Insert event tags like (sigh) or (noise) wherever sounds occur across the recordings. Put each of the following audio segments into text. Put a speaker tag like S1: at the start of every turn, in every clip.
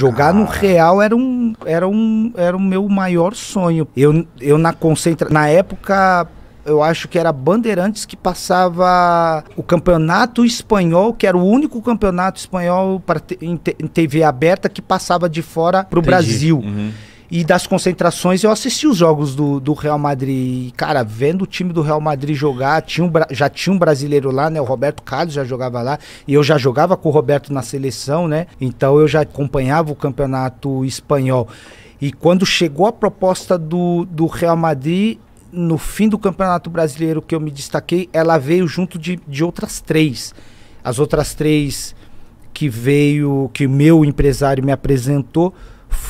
S1: Jogar ah. no Real era um, era um era o meu maior sonho. Eu, eu na concentra, na época eu acho que era Bandeirantes que passava o campeonato espanhol, que era o único campeonato espanhol para em, TV aberta que passava de fora para o Brasil. Uhum e das concentrações eu assisti os jogos do, do Real Madrid. E, cara, vendo o time do Real Madrid jogar, tinha um, já tinha um brasileiro lá, né? O Roberto Carlos já jogava lá. E eu já jogava com o Roberto na seleção, né? Então eu já acompanhava o campeonato espanhol. E quando chegou a proposta do, do Real Madrid, no fim do Campeonato Brasileiro que eu me destaquei, ela veio junto de, de outras três. As outras três que veio, que meu empresário me apresentou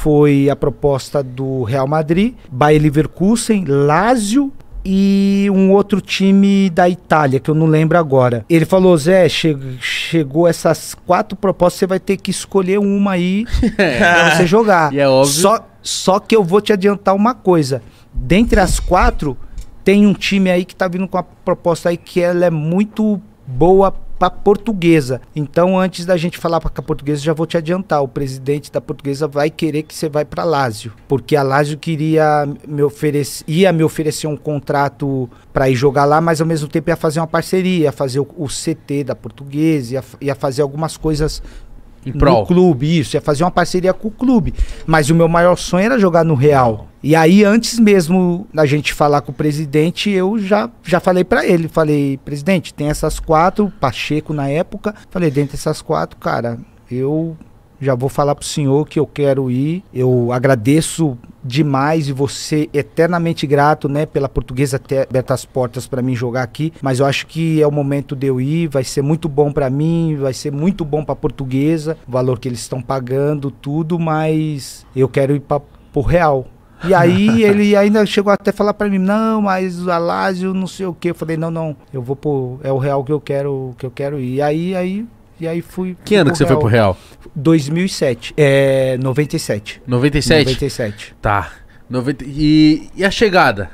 S1: foi a proposta do Real Madrid, Bayer Leverkusen, Lazio e um outro time da Itália, que eu não lembro agora. Ele falou: Zé, che chegou essas quatro propostas, você vai ter que escolher uma aí (laughs) é. pra você jogar. e é óbvio. Só, só que eu vou te adiantar uma coisa: dentre as quatro, tem um time aí que tá vindo com a proposta aí que ela é muito boa para portuguesa. Então, antes da gente falar para a portuguesa, já vou te adiantar. O presidente da portuguesa vai querer que você vai para Lázio, porque a Lázio queria me oferecer, ia me oferecer um contrato para ir jogar lá, mas ao mesmo tempo ia fazer uma parceria, ia fazer o, o CT da portuguesa, ia, ia fazer algumas coisas no clube, isso, ia fazer uma parceria com o clube. Mas o meu maior sonho era jogar no Real. E aí, antes mesmo da gente falar com o presidente, eu já, já falei para ele. Falei, presidente, tem essas quatro, Pacheco na época. Falei, dentro dessas quatro, cara, eu já vou falar pro senhor que eu quero ir. Eu agradeço demais e você eternamente grato, né, pela portuguesa ter aberto as portas para mim jogar aqui, mas eu acho que é o momento de eu ir, vai ser muito bom para mim, vai ser muito bom para portuguesa, o valor que eles estão pagando, tudo, mas eu quero ir para pro real. E aí ele ainda chegou até a falar para mim, não, mas o Alásio não sei o que. Eu falei, não, não, eu vou pro. É o real que eu quero, que eu quero ir. E aí, aí. E aí fui. Que ano que você real. foi pro Real? 2007. É. 97. 97? 97. Tá. 90, e, e a chegada?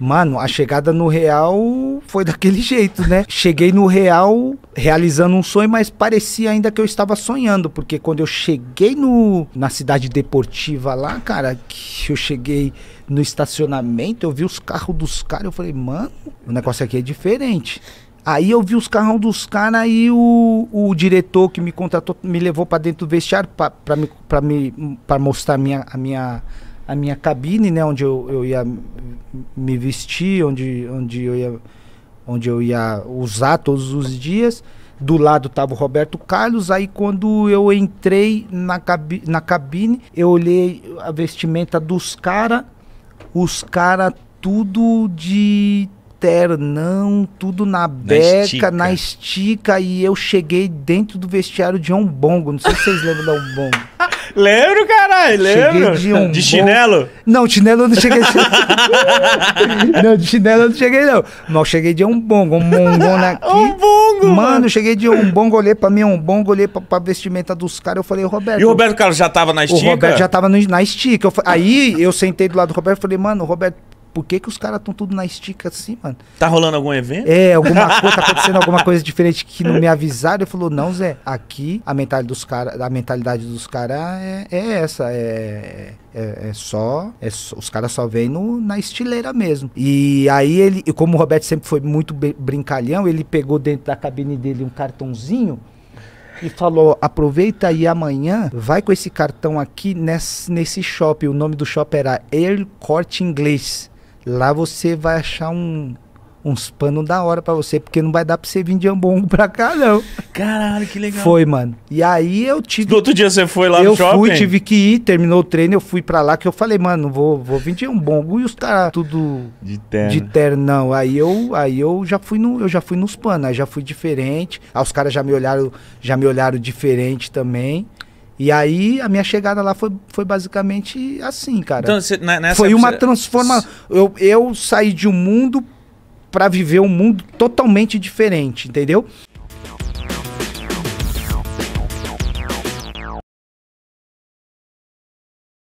S1: Mano, a chegada no Real foi daquele (laughs) jeito, né? Cheguei no Real realizando um sonho, mas parecia ainda que eu estava sonhando, porque quando eu cheguei no, na cidade deportiva lá, cara, que eu cheguei no estacionamento, eu vi os carros dos caras, eu falei, mano, o negócio aqui é diferente. Aí eu vi os carrão dos caras e o, o diretor que me contratou me levou para dentro do vestiário para me, me pra mostrar a minha, a minha, a minha cabine, né? Onde eu, eu ia me vestir, onde, onde, eu ia, onde eu ia usar todos os dias do lado tava o Roberto Carlos. Aí quando eu entrei na, cabi na cabine, eu olhei a vestimenta dos caras, os caras tudo de ternão, tudo na beca, na estica. na estica. E eu cheguei dentro do vestiário de Ombongo. Não sei se vocês lembram da Ombongo. (laughs) Lembro, caralho, lembro. De, um de, chinelo? Bom... Não, chinelo eu não cheguei. (laughs) não, de chinelo eu não cheguei, não. Mas eu cheguei de um bongo, um bongo (laughs) aqui. Um bongo! Mano, mano, cheguei de um bongo, olhei pra mim, um bongo, olhei pra, pra vestimenta dos caras, eu falei, Roberto... E o Roberto Carlos já tava na estica? O Roberto já tava no, na estica. Eu, aí eu sentei do lado do Roberto e falei, mano, Roberto, por que, que os caras estão tudo na estica assim, mano? Tá rolando algum evento? É, alguma (laughs) coisa, tá acontecendo alguma coisa diferente que não me avisaram. Ele falou, não, Zé, aqui a mentalidade dos caras, a mentalidade dos caras é, é, essa, é, é, é só, é só, os caras só vêm na estileira mesmo. E aí ele, como o Roberto sempre foi muito brincalhão, ele pegou dentro da cabine dele um cartãozinho e falou: aproveita aí amanhã, vai com esse cartão aqui nesse, nesse shopping. O nome do shopping era Court Inglês. Lá você vai achar um, uns panos da hora para você, porque não vai dar pra você vir de Ambongo pra cá, não. Caralho, que legal. Foi, mano. E aí eu tive. No outro dia você foi lá eu no shopping? Eu fui, tive que ir, terminou o treino, eu fui pra lá, que eu falei, mano, vou, vou vir de Ambongo. E os caras tudo. De terno. De terno, não. Aí eu, aí eu já fui no, eu já fui nos panos, aí já fui diferente. Aí os caras já me olharam, já me olharam diferente também. E aí a minha chegada lá foi, foi basicamente assim, cara. Então, cê, né, nessa foi uma você... transformação. Eu, eu saí de um mundo para viver um mundo totalmente diferente, entendeu?